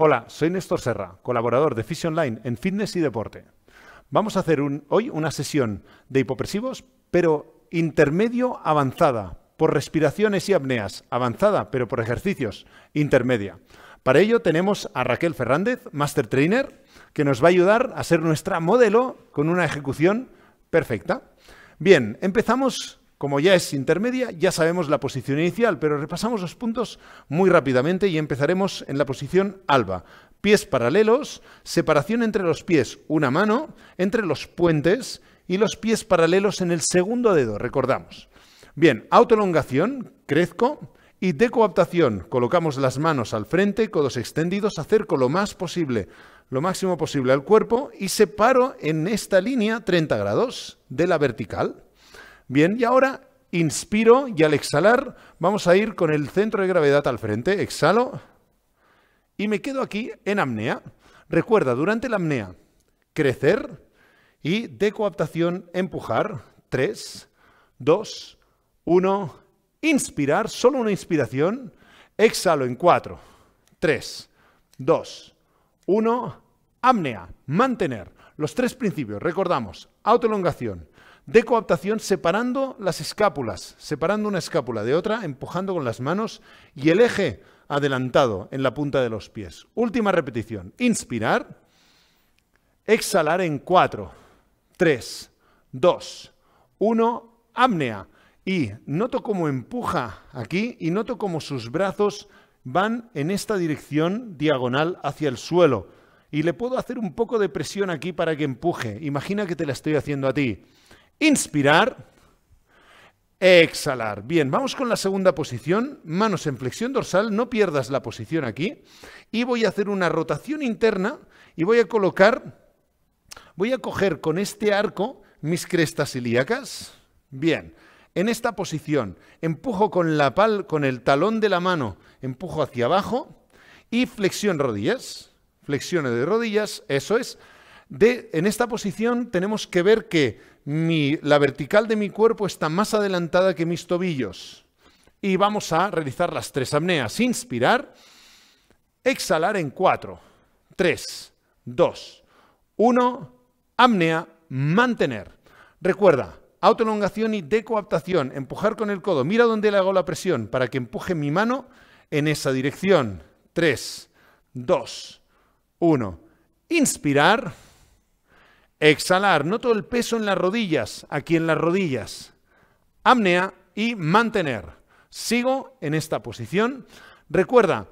Hola, soy Néstor Serra, colaborador de Fish Online en Fitness y Deporte. Vamos a hacer hoy una sesión de hipopresivos, pero intermedio avanzada, por respiraciones y apneas, avanzada, pero por ejercicios, intermedia. Para ello tenemos a Raquel Fernández, Master Trainer, que nos va a ayudar a ser nuestra modelo con una ejecución perfecta. Bien, empezamos como ya es intermedia, ya sabemos la posición inicial, pero repasamos los puntos muy rápidamente y empezaremos en la posición alba. Pies paralelos, separación entre los pies, una mano, entre los puentes y los pies paralelos en el segundo dedo, recordamos. Bien, autolongación, crezco, y decoaptación, colocamos las manos al frente, codos extendidos, acerco lo más posible, lo máximo posible al cuerpo y separo en esta línea 30 grados de la vertical. Bien, y ahora inspiro y al exhalar vamos a ir con el centro de gravedad al frente. Exhalo y me quedo aquí en apnea. Recuerda, durante la apnea, crecer y de coaptación empujar. 3, 2, 1. Inspirar, solo una inspiración. Exhalo en 4, 3, 2, 1. Apnea, mantener. Los tres principios, recordamos, autoelongación, de coaptación separando las escápulas, separando una escápula de otra, empujando con las manos y el eje adelantado en la punta de los pies. Última repetición. Inspirar. Exhalar en 4, 3, 2, 1. Apnea. Y noto cómo empuja aquí y noto cómo sus brazos van en esta dirección diagonal hacia el suelo. Y le puedo hacer un poco de presión aquí para que empuje. Imagina que te la estoy haciendo a ti inspirar, exhalar. Bien, vamos con la segunda posición, manos en flexión dorsal, no pierdas la posición aquí, y voy a hacer una rotación interna y voy a colocar, voy a coger con este arco mis crestas ilíacas. Bien, en esta posición empujo con, la pal, con el talón de la mano, empujo hacia abajo y flexión rodillas, flexión de rodillas, eso es, de, en esta posición tenemos que ver que la vertical de mi cuerpo está más adelantada que mis tobillos. Y vamos a realizar las tres amneas. Inspirar, exhalar en cuatro. Tres, dos, uno, apnea, mantener. Recuerda, autolongación y decoaptación. Empujar con el codo. Mira dónde le hago la presión para que empuje mi mano en esa dirección. Tres, dos, uno. Inspirar. Exhalar, no todo el peso en las rodillas, aquí en las rodillas. Amnea y mantener. Sigo en esta posición. Recuerda,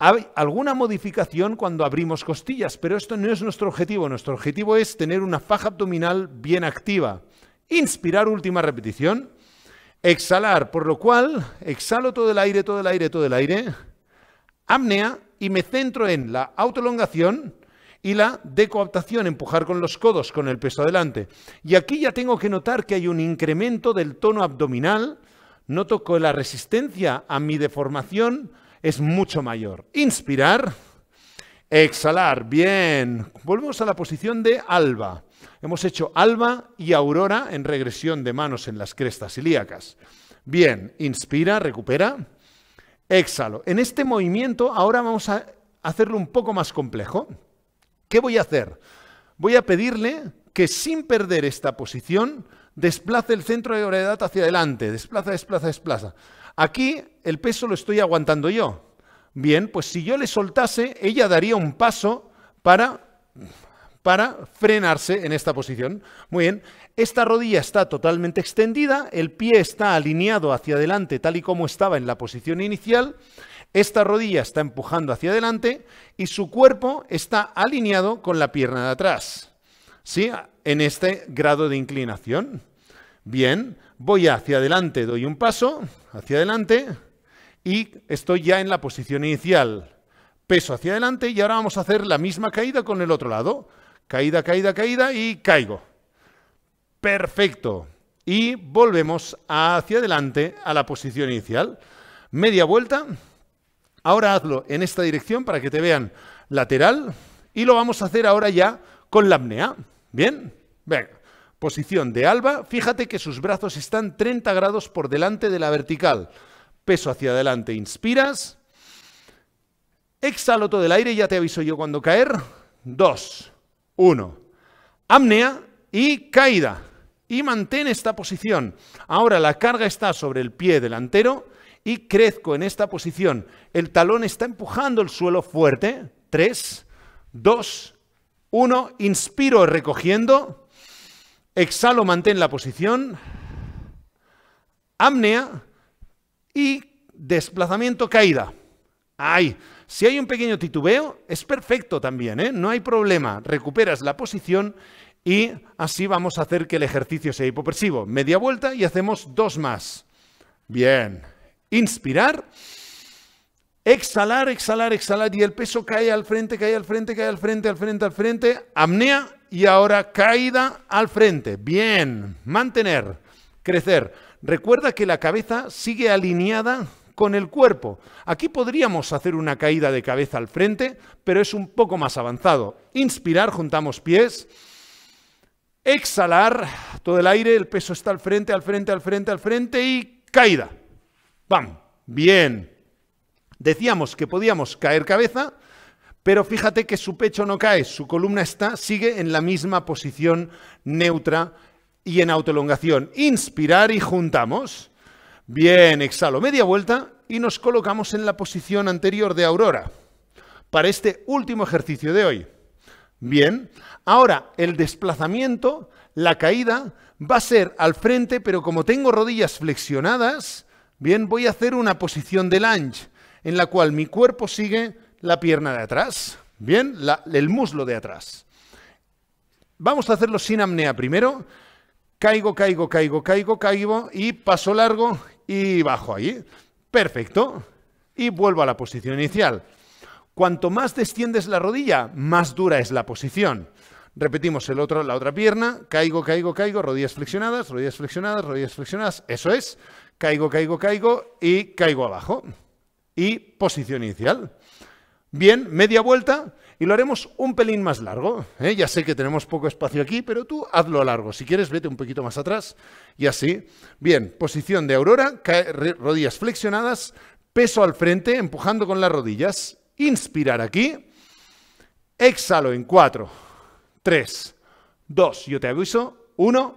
hay alguna modificación cuando abrimos costillas, pero esto no es nuestro objetivo. Nuestro objetivo es tener una faja abdominal bien activa. Inspirar, última repetición. Exhalar, por lo cual exhalo todo el aire, todo el aire, todo el aire. Amnea y me centro en la autolongación y la decoaptación, empujar con los codos, con el peso adelante. Y aquí ya tengo que notar que hay un incremento del tono abdominal, noto que la resistencia a mi deformación es mucho mayor. Inspirar, exhalar, bien. Volvemos a la posición de alba. Hemos hecho alba y aurora en regresión de manos en las crestas ilíacas. Bien, inspira, recupera, exhalo. En este movimiento ahora vamos a hacerlo un poco más complejo. ¿Qué voy a hacer? Voy a pedirle que sin perder esta posición, desplace el centro de gravedad hacia adelante, desplaza, desplaza, desplaza. Aquí el peso lo estoy aguantando yo. Bien, pues si yo le soltase, ella daría un paso para, para frenarse en esta posición. Muy bien, esta rodilla está totalmente extendida, el pie está alineado hacia adelante tal y como estaba en la posición inicial esta rodilla está empujando hacia adelante y su cuerpo está alineado con la pierna de atrás. ¿Sí? En este grado de inclinación. Bien, voy hacia adelante, doy un paso hacia adelante y estoy ya en la posición inicial. Peso hacia adelante y ahora vamos a hacer la misma caída con el otro lado. Caída, caída, caída y caigo. Perfecto. Y volvemos hacia adelante a la posición inicial. Media vuelta, Ahora hazlo en esta dirección para que te vean lateral y lo vamos a hacer ahora ya con la apnea. ¿Bien? Venga. Posición de alba. Fíjate que sus brazos están 30 grados por delante de la vertical. Peso hacia adelante. Inspiras. Exhalo todo el aire. Ya te aviso yo cuando caer. Dos. Uno. Apnea y caída. Y mantén esta posición. Ahora la carga está sobre el pie delantero y crezco en esta posición. El talón está empujando el suelo fuerte. Tres, dos, uno. Inspiro recogiendo. Exhalo, mantén la posición. Ámnea y desplazamiento, caída. ¡Ay! Si hay un pequeño titubeo, es perfecto también, ¿eh? no hay problema. Recuperas la posición y así vamos a hacer que el ejercicio sea hipopresivo. Media vuelta y hacemos dos más. Bien inspirar, exhalar, exhalar, exhalar, y el peso cae al frente, cae al frente, cae al frente, al frente, al frente, apnea, y ahora caída al frente. Bien, mantener, crecer. Recuerda que la cabeza sigue alineada con el cuerpo. Aquí podríamos hacer una caída de cabeza al frente, pero es un poco más avanzado. Inspirar, juntamos pies. Exhalar todo el aire, el peso está al frente, al frente, al frente, al frente y caída. ¡Pam! Bien. Decíamos que podíamos caer cabeza, pero fíjate que su pecho no cae, su columna está, sigue en la misma posición neutra y en autolongación. Inspirar y juntamos. Bien, exhalo media vuelta y nos colocamos en la posición anterior de Aurora para este último ejercicio de hoy. Bien, ahora el desplazamiento, la caída, va a ser al frente, pero como tengo rodillas flexionadas, Bien, voy a hacer una posición de lunge, en la cual mi cuerpo sigue la pierna de atrás, bien, el muslo de atrás. Vamos a hacerlo sin apnea primero. Caigo, caigo, caigo, caigo, caigo y paso largo y bajo ahí. Perfecto. Y vuelvo a la posición inicial. Cuanto más desciendes la rodilla, más dura es la posición. Repetimos el otro, la otra pierna. Caigo, caigo, caigo, rodillas flexionadas, rodillas flexionadas, rodillas flexionadas. Eso es caigo, caigo, caigo y caigo abajo. Y posición inicial. Bien, media vuelta y lo haremos un pelín más largo. ¿eh? Ya sé que tenemos poco espacio aquí, pero tú hazlo largo. Si quieres, vete un poquito más atrás y así. Bien, posición de aurora, rodillas flexionadas, peso al frente, empujando con las rodillas. Inspirar aquí. Exhalo en 4, tres, 2, yo te aviso. uno,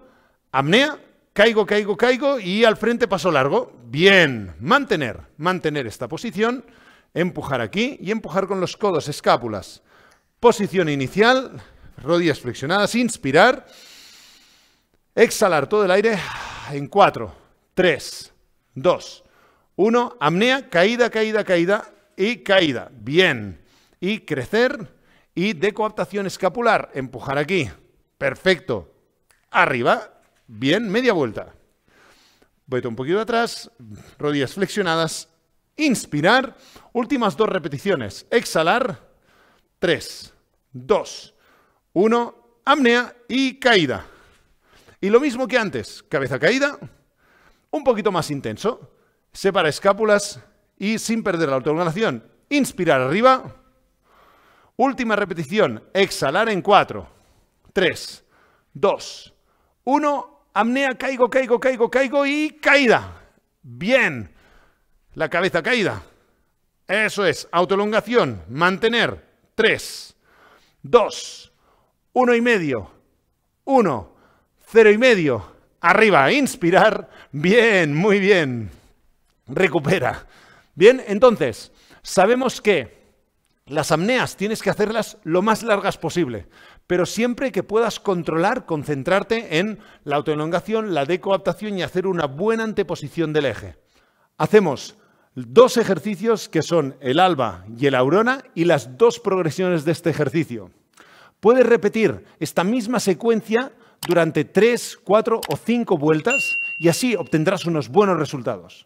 Amnea. Caigo, caigo, caigo y al frente paso largo. Bien, mantener, mantener esta posición, empujar aquí y empujar con los codos, escápulas. Posición inicial, rodillas flexionadas, inspirar, exhalar todo el aire en 4, tres, 2, 1, Amnea. caída, caída, caída y caída. Bien. Y crecer y de escapular, empujar aquí. Perfecto. Arriba Bien, media vuelta. Vuelta un poquito atrás, rodillas flexionadas, inspirar, últimas dos repeticiones, exhalar, tres, dos, uno, apnea y caída. Y lo mismo que antes, cabeza caída, un poquito más intenso, separa escápulas y sin perder la autoorganización, inspirar arriba, última repetición, exhalar en cuatro, tres, dos, uno, Amnea, caigo, caigo, caigo, caigo y caída. Bien. La cabeza caída. Eso es. Autolongación. Mantener. Tres. Dos. Uno y medio. Uno. Cero y medio. Arriba. Inspirar. Bien, muy bien. Recupera. Bien, entonces, sabemos que las amneas tienes que hacerlas lo más largas posible pero siempre que puedas controlar, concentrarte en la autoelongación, la decoaptación y hacer una buena anteposición del eje. Hacemos dos ejercicios que son el alba y el aurona y las dos progresiones de este ejercicio. Puedes repetir esta misma secuencia durante tres, cuatro o cinco vueltas y así obtendrás unos buenos resultados.